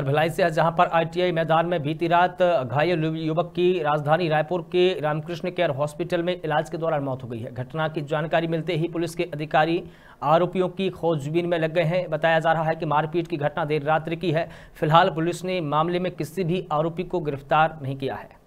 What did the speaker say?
भिलाई से जहां पर आईटीआई मैदान में बीती रात घायल युवक की राजधानी रायपुर के रामकृष्ण केयर हॉस्पिटल में इलाज के दौरान मौत हो गई है घटना की जानकारी मिलते ही पुलिस के अधिकारी आरोपियों की खोजबीन में लग गए हैं बताया जा रहा है कि मारपीट की घटना देर रात्रि की है फिलहाल पुलिस ने मामले में किसी भी आरोपी को गिरफ्तार नहीं किया है